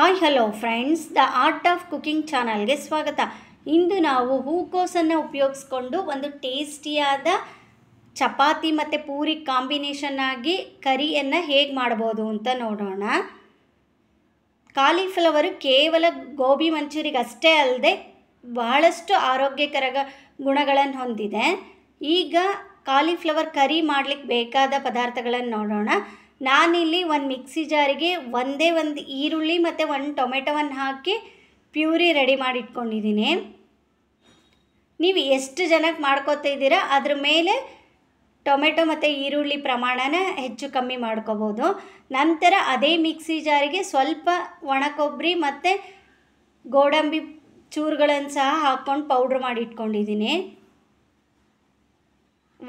hi hello friends the art of cooking ಚಾನಲ್ಗೆ ಸ್ವಾಗತ ಇಂದು ನಾವು ಹೂಕೋಸನ್ನು ಉಪಯೋಗಿಸ್ಕೊಂಡು ಒಂದು ಟೇಸ್ಟಿಯಾದ ಚಪಾತಿ ಮತ್ತು ಪೂರಿ ಕಾಂಬಿನೇಷನ್ ಆಗಿ ಕರಿಯನ್ನು ಹೇಗೆ ಮಾಡ್ಬೋದು ಅಂತ ನೋಡೋಣ ಕಾಲಿಫ್ಲವರು ಕೇವಲ ಗೋಬಿ ಮಂಚೂರಿಗೆ ಅಷ್ಟೇ ಅಲ್ಲದೆ ಬಹಳಷ್ಟು ಆರೋಗ್ಯಕರ ಗುಣಗಳನ್ನು ಹೊಂದಿದೆ ಈಗ ಕಾಲಿಫ್ಲವರ್ ಕರಿ ಮಾಡಲಿಕ್ಕೆ ಬೇಕಾದ ಪದಾರ್ಥಗಳನ್ನು ನೋಡೋಣ ನಾನಿಲ್ಲಿ ಒಂದು ಮಿಕ್ಸಿ ಜಾರಿಗೆ ಒಂದೇ ಒಂದು ಈರುಳ್ಳಿ ಮತ್ತು ಒಂದು ಟೊಮೆಟೊವನ್ನು ಹಾಕಿ ಪ್ಯೂರಿ ರೆಡಿ ಮಾಡಿಟ್ಕೊಂಡಿದ್ದೀನಿ ನೀವು ಎಷ್ಟು ಜನಕ್ಕೆ ಮಾಡ್ಕೋತಾ ಇದ್ದೀರಾ ಅದ್ರ ಮೇಲೆ ಟೊಮೆಟೊ ಮತ್ತು ಈರುಳ್ಳಿ ಪ್ರಮಾಣನ ಹೆಚ್ಚು ಕಮ್ಮಿ ಮಾಡ್ಕೋಬೋದು ನಂತರ ಅದೇ ಮಿಕ್ಸಿ ಜಾರಿಗೆ ಸ್ವಲ್ಪ ಒಣ ಕೊಬ್ಬರಿ ಮತ್ತು ಗೋಡಂಬಿ ಚೂರುಗಳನ್ನು ಸಹ ಹಾಕ್ಕೊಂಡು ಪೌಡ್ರ್ ಮಾಡಿ ಇಟ್ಕೊಂಡಿದ್ದೀನಿ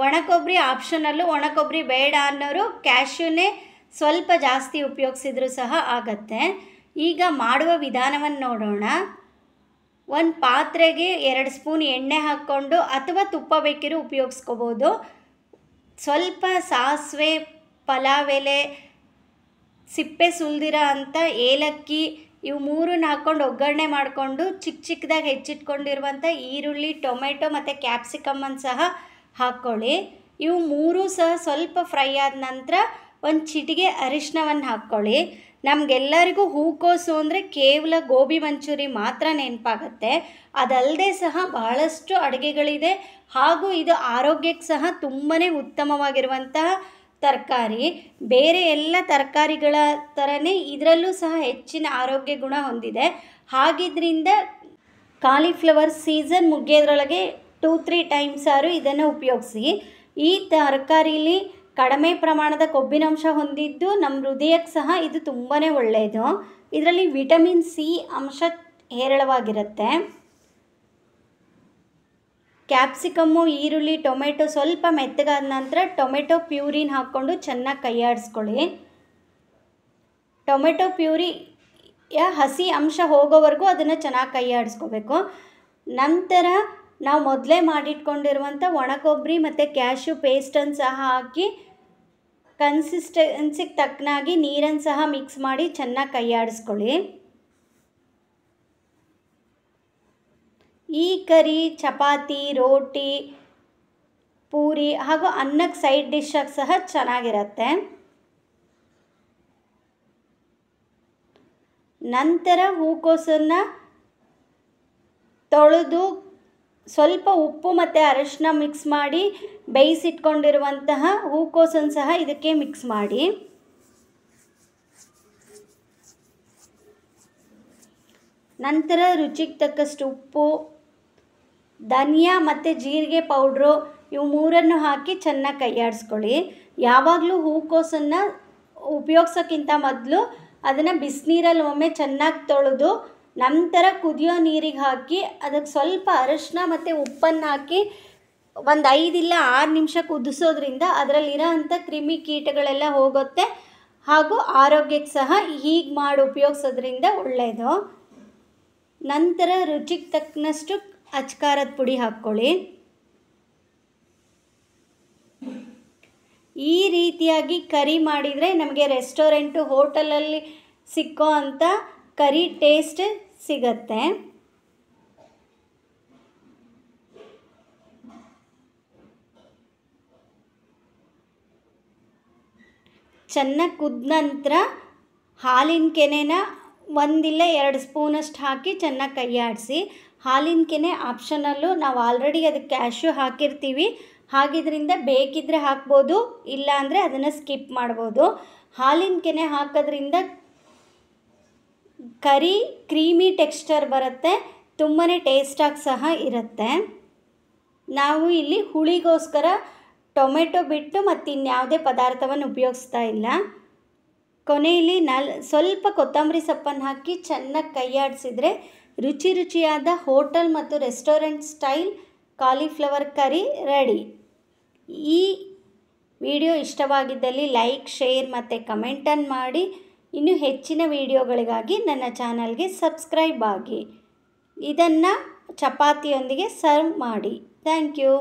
ಒಣಕೊಬ್ಬರಿ ಆಪ್ಷನಲ್ಲು ಒಣಕೊಬ್ಬರಿ ಬೇಡ ಅನ್ನೋರು ಕ್ಯಾಶ್ಯೂನೇ ಸ್ವಲ್ಪ ಜಾಸ್ತಿ ಉಪಯೋಗಿಸಿದ್ರೂ ಸಹ ಆಗತ್ತೆ ಈಗ ಮಾಡುವ ವಿಧಾನವನ್ನು ನೋಡೋಣ ಒಂದು ಪಾತ್ರೆಗೆ ಎರಡು ಸ್ಪೂನ್ ಎಣ್ಣೆ ಹಾಕ್ಕೊಂಡು ಅಥವಾ ತುಪ್ಪ ಬೇಕಿರೂ ಉಪಯೋಗಿಸ್ಕೋಬೋದು ಸ್ವಲ್ಪ ಸಾಸಿವೆ ಪಲಾವ್ ಎಲೆ ಸಿಪ್ಪೆ ಸುಲ್ದಿರ ಅಂತ ಏಲಕ್ಕಿ ಇವು ಮೂರನ್ನ ಹಾಕ್ಕೊಂಡು ಒಗ್ಗರಣೆ ಮಾಡಿಕೊಂಡು ಚಿಕ್ಕ ಚಿಕ್ಕದಾಗಿ ಹೆಚ್ಚಿಟ್ಕೊಂಡಿರುವಂಥ ಈರುಳ್ಳಿ ಟೊಮೆಟೊ ಮತ್ತು ಕ್ಯಾಪ್ಸಿಕಮ್ಮನ್ನು ಸಹ ಹಾಕ್ಕೊಳ್ಳಿ ಇವು ಮೂರೂ ಸಹ ಸ್ವಲ್ಪ ಫ್ರೈ ಆದ ನಂತರ ಒಂದು ಚಿಟಿಗೆ ಅರಿಶಿನವನ್ನು ಹಾಕ್ಕೊಳ್ಳಿ ನಮಗೆಲ್ಲರಿಗೂ ಹೂಕೋಸು ಅಂದರೆ ಕೇವಲ ಗೋಬಿ ಮಂಚೂರಿ ಮಾತ್ರ ನೆನಪಾಗತ್ತೆ ಅದಲ್ಲದೆ ಸಹ ಬಹಳಷ್ಟು ಅಡುಗೆಗಳಿದೆ ಹಾಗೂ ಇದು ಆರೋಗ್ಯಕ್ಕೆ ಸಹ ತುಂಬಾ ಉತ್ತಮವಾಗಿರುವಂತಹ ತರಕಾರಿ ಬೇರೆ ಎಲ್ಲ ತರಕಾರಿಗಳ ಥರನೇ ಇದರಲ್ಲೂ ಸಹ ಹೆಚ್ಚಿನ ಆರೋಗ್ಯ ಗುಣ ಹೊಂದಿದೆ ಹಾಗಿದ್ರಿಂದ ಕಾಲಿಫ್ಲವರ್ ಸೀಸನ್ ಮುಗಿಯೋದ್ರೊಳಗೆ ಟೂ ತ್ರೀ ಟೈಮ್ಸ್ ಆರು ಇದನ್ನು ಉಪಯೋಗಿಸಿ ಈ ತರಕಾರಿಲಿ ಕಡಿಮೆ ಪ್ರಮಾಣದ ಕೊಬ್ಬಿನಂಶ ಹೊಂದಿದ್ದು ನಮ್ಮ ಹೃದಯಕ್ಕೆ ಸಹ ಇದು ತುಂಬಾ ಒಳ್ಳೆಯದು ಇದರಲ್ಲಿ ವಿಟಮಿನ್ ಸಿ ಅಂಶ ಹೇರಳವಾಗಿರುತ್ತೆ ಕ್ಯಾಪ್ಸಿಕಮ್ಮು ಈರುಳ್ಳಿ ಟೊಮೆಟೊ ಸ್ವಲ್ಪ ಮೆತ್ತಗಾದ ನಂತರ ಟೊಮೆಟೊ ಪ್ಯೂರಿನ ಹಾಕ್ಕೊಂಡು ಚೆನ್ನಾಗಿ ಕೈಯಾಡಿಸ್ಕೊಳ್ಳಿ ಟೊಮೆಟೊ ಪ್ಯೂರಿಯ ಹಸಿ ಅಂಶ ಹೋಗೋವರೆಗೂ ಅದನ್ನು ಚೆನ್ನಾಗಿ ಕೈಯಾಡಿಸ್ಕೋಬೇಕು ನಂತರ ನಾವು ಮೊದಲೇ ಮಾಡಿಟ್ಕೊಂಡಿರುವಂಥ ಒಣ ಕೊಬ್ಬರಿ ಮತ್ತು ಕ್ಯಾಶ್ಯೂ ಪೇಸ್ಟನ್ನು ಸಹ ಹಾಕಿ ಕನ್ಸಿಸ್ಟೆನ್ಸಿಗೆ ತಕ್ಕನಾಗಿ ನೀರನ್ನು ಸಹ ಮಿಕ್ಸ್ ಮಾಡಿ ಚೆನ್ನಾಗಿ ಕೈಯಾಡಿಸ್ಕೊಳ್ಳಿ ಈ ಕರಿ ಚಪಾತಿ ರೋಟಿ ಪೂರಿ ಹಾಗೂ ಅನ್ನಕ್ಕೆ ಸೈಡ್ ಡಿಶ್ಶಾಗಿ ಸಹ ಚೆನ್ನಾಗಿರುತ್ತೆ ನಂತರ ಹೂಕೋಸನ್ನು ತೊಳೆದು ಸ್ವಲ್ಪ ಉಪ್ಪು ಮತ್ತು ಅರಶಿನ ಮಿಕ್ಸ್ ಮಾಡಿ ಬೇಯಿಸಿಟ್ಕೊಂಡಿರುವಂತಹ ಹೂಕೋಸನ್ನು ಸಹ ಇದಕ್ಕೆ ಮಿಕ್ಸ್ ಮಾಡಿ ನಂತರ ರುಚಿಗೆ ತಕ್ಕಷ್ಟು ಉಪ್ಪು ಧನಿಯಾ ಮತ್ತು ಜೀರಿಗೆ ಪೌಡ್ರು ಇವು ಮೂರನ್ನು ಹಾಕಿ ಚೆನ್ನಾಗಿ ಕೈಯಾಡಿಸ್ಕೊಳ್ಳಿ ಯಾವಾಗಲೂ ಹೂಕೋಸನ್ನು ಉಪಯೋಗ್ಸೋಕ್ಕಿಂತ ಮೊದಲು ಅದನ್ನು ಬಿಸಿನೀರಲ್ಲಿ ಒಮ್ಮೆ ಚೆನ್ನಾಗಿ ತೊಳೆದು ನಂತರ ಕುದಿಯೋ ನೀರಿಗೆ ಹಾಕಿ ಅದಕ್ಕೆ ಸ್ವಲ್ಪ ಅರಶಿನ ಮತ್ತು ಉಪ್ಪನ್ನು ಹಾಕಿ ಒಂದು ಐದಿಲ್ಲ ಆರು ನಿಮಿಷ ಕುದಿಸೋದ್ರಿಂದ ಅದರಲ್ಲಿರೋ ಅಂಥ ಕ್ರಿಮಿ ಕೀಟಗಳೆಲ್ಲ ಹೋಗುತ್ತೆ ಹಾಗೂ ಆರೋಗ್ಯಕ್ಕೆ ಸಹ ಹೀಗೆ ಮಾಡಿ ಉಪಯೋಗಿಸೋದ್ರಿಂದ ಒಳ್ಳೆಯದು ನಂತರ ರುಚಿಗೆ ತಕ್ಕನಷ್ಟು ಅಚ್ಕಾರದ ಪುಡಿ ಹಾಕ್ಕೊಳ್ಳಿ ಈ ರೀತಿಯಾಗಿ ಕರಿ ಮಾಡಿದರೆ ನಮಗೆ ರೆಸ್ಟೋರೆಂಟು ಹೋಟೆಲಲ್ಲಿ ಸಿಕ್ಕೋ ಅಂಥ ಕರಿ ಟೇಸ್ಟ್ ಸಿಗತ್ತೆ ಚೆನ್ನಾಗಿ ಕುದ್ದ ನಂತರ ಹಾಲಿನ ಕೆನೆನ ಒಂದಿಲ್ಲ ಎರಡು ಸ್ಪೂನಷ್ಟು ಹಾಕಿ ಚೆನ್ನಾಗಿ ಕೈಯಾಡಿಸಿ ಹಾಲಿನ ಕೆನೆ ಆಪ್ಷನಲ್ಲು ನಾವು ಆಲ್ರೆಡಿ ಅದಕ್ಕೆ ಕ್ಯಾಶು ಹಾಕಿರ್ತೀವಿ ಹಾಗಿದ್ರಿಂದ ಬೇಕಿದ್ರೆ ಹಾಕ್ಬೋದು ಇಲ್ಲ ಅಂದರೆ ಅದನ್ನು ಸ್ಕಿಪ್ ಮಾಡ್ಬೋದು ಹಾಲಿನ ಕೆನೆ ಹಾಕೋದ್ರಿಂದ ಕರಿ ಕ್ರೀಮಿ ಟೆಕ್ಸ್ಚರ್ ಬರುತ್ತೆ ತುಂಬಾ ಟೇಸ್ಟಾಗಿ ಸಹ ಇರುತ್ತೆ ನಾವು ಇಲ್ಲಿ ಹುಳಿಗೋಸ್ಕರ ಟೊಮೆಟೊ ಬಿಟ್ಟು ಮತ್ತು ಇನ್ಯಾವುದೇ ಪದಾರ್ಥವನ್ನು ಉಪಯೋಗಿಸ್ತಾ ಇಲ್ಲ ಕೊನೆಯಲ್ಲಿ ನಲ್ ಸ್ವಲ್ಪ ಕೊತ್ತಂಬರಿ ಸೊಪ್ಪನ್ನು ಹಾಕಿ ಚೆನ್ನಾಗಿ ಕೈಯಾಡಿಸಿದರೆ ರುಚಿ ರುಚಿಯಾದ ಹೋಟೆಲ್ ಮತ್ತು restaurant style cauliflower curry ready ಈ ವಿಡಿಯೋ ಇಷ್ಟವಾಗಿದ್ದಲ್ಲಿ ಲೈಕ್ ಶೇರ್ ಮತ್ತು ಕಮೆಂಟನ್ನು ಮಾಡಿ ಇನ್ನು ಹೆಚ್ಚಿನ ವೀಡಿಯೋಗಳಿಗಾಗಿ ನನ್ನ ಚಾನಲ್ಗೆ ಸಬ್ಸ್ಕ್ರೈಬ್ ಆಗಿ ಇದನ್ನು ಚಪಾತಿಯೊಂದಿಗೆ ಸರ್ವ್ ಮಾಡಿ ಥ್ಯಾಂಕ್ ಯು